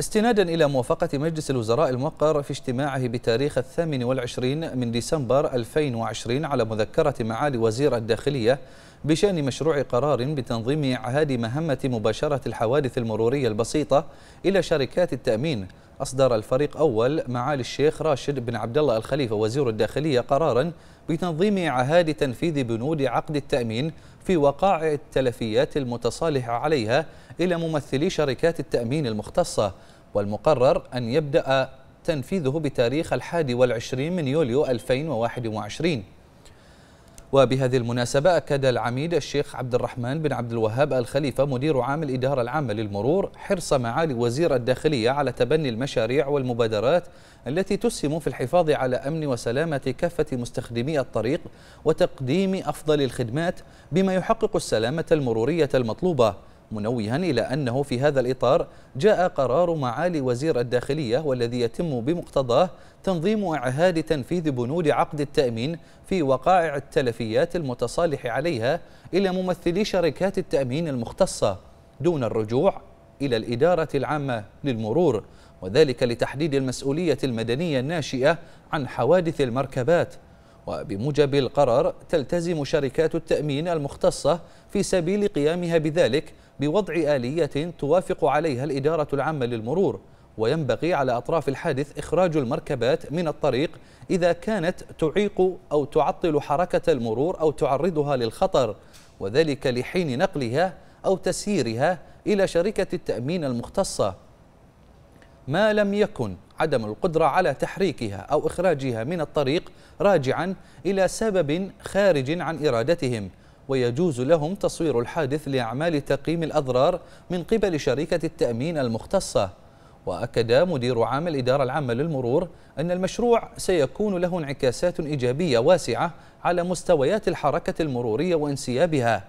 استنادا إلى موافقة مجلس الوزراء الموقر في اجتماعه بتاريخ الثامن والعشرين من ديسمبر 2020 على مذكرة معالي وزير الداخلية بشأن مشروع قرار بتنظيم إعهاد مهمة مباشرة الحوادث المرورية البسيطة إلى شركات التأمين أصدر الفريق أول معالي الشيخ راشد بن عبد الله الخليفة وزير الداخلية قرارا بتنظيم إعهاد تنفيذ بنود عقد التأمين في وقائع التلفيات المتصالح عليها إلى ممثلي شركات التأمين المختصة والمقرر أن يبدأ تنفيذه بتاريخ الحادي والعشرين من يوليو 2021 وبهذه المناسبة أكد العميد الشيخ عبد الرحمن بن عبد الوهاب الخليفة مدير عام الإدارة العامة للمرور حرص معالي وزير الداخلية على تبني المشاريع والمبادرات التي تسهم في الحفاظ على أمن وسلامة كافة مستخدمي الطريق وتقديم أفضل الخدمات بما يحقق السلامة المرورية المطلوبة منوها إلى أنه في هذا الإطار جاء قرار معالي وزير الداخلية والذي يتم بمقتضاه تنظيم إعهاد تنفيذ بنود عقد التأمين في وقائع التلفيات المتصالح عليها إلى ممثلي شركات التأمين المختصة دون الرجوع إلى الإدارة العامة للمرور وذلك لتحديد المسؤولية المدنية الناشئة عن حوادث المركبات وبموجب القرار تلتزم شركات التأمين المختصة في سبيل قيامها بذلك بوضع آلية توافق عليها الإدارة العامة للمرور وينبغي على أطراف الحادث إخراج المركبات من الطريق إذا كانت تعيق أو تعطل حركة المرور أو تعرضها للخطر وذلك لحين نقلها أو تسييرها إلى شركة التأمين المختصة ما لم يكن عدم القدرة على تحريكها أو إخراجها من الطريق راجعا إلى سبب خارج عن إرادتهم ويجوز لهم تصوير الحادث لأعمال تقييم الأضرار من قبل شركة التأمين المختصة وأكد مدير عام الإدارة العامة للمرور أن المشروع سيكون له انعكاسات إيجابية واسعة على مستويات الحركة المرورية وانسيابها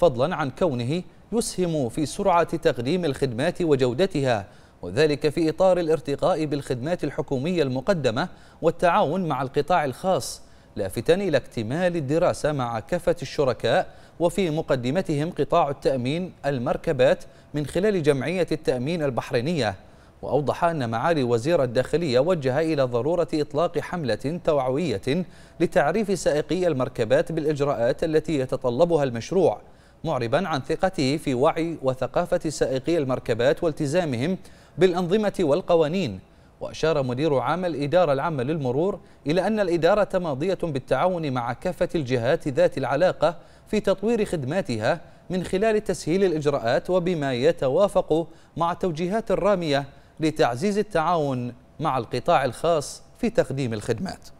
فضلا عن كونه يسهم في سرعة تقديم الخدمات وجودتها وذلك في إطار الارتقاء بالخدمات الحكومية المقدمة والتعاون مع القطاع الخاص لافتا إلى اكتمال الدراسة مع كافة الشركاء وفي مقدمتهم قطاع التأمين المركبات من خلال جمعية التأمين البحرينية وأوضح أن معالي وزير الداخلية وجه إلى ضرورة إطلاق حملة توعوية لتعريف سائقي المركبات بالإجراءات التي يتطلبها المشروع معربا عن ثقته في وعي وثقافة سائقي المركبات والتزامهم بالأنظمة والقوانين وأشار مدير عام الإدارة العامة للمرور إلى أن الإدارة ماضية بالتعاون مع كافة الجهات ذات العلاقة في تطوير خدماتها من خلال تسهيل الإجراءات وبما يتوافق مع توجيهات الرامية لتعزيز التعاون مع القطاع الخاص في تقديم الخدمات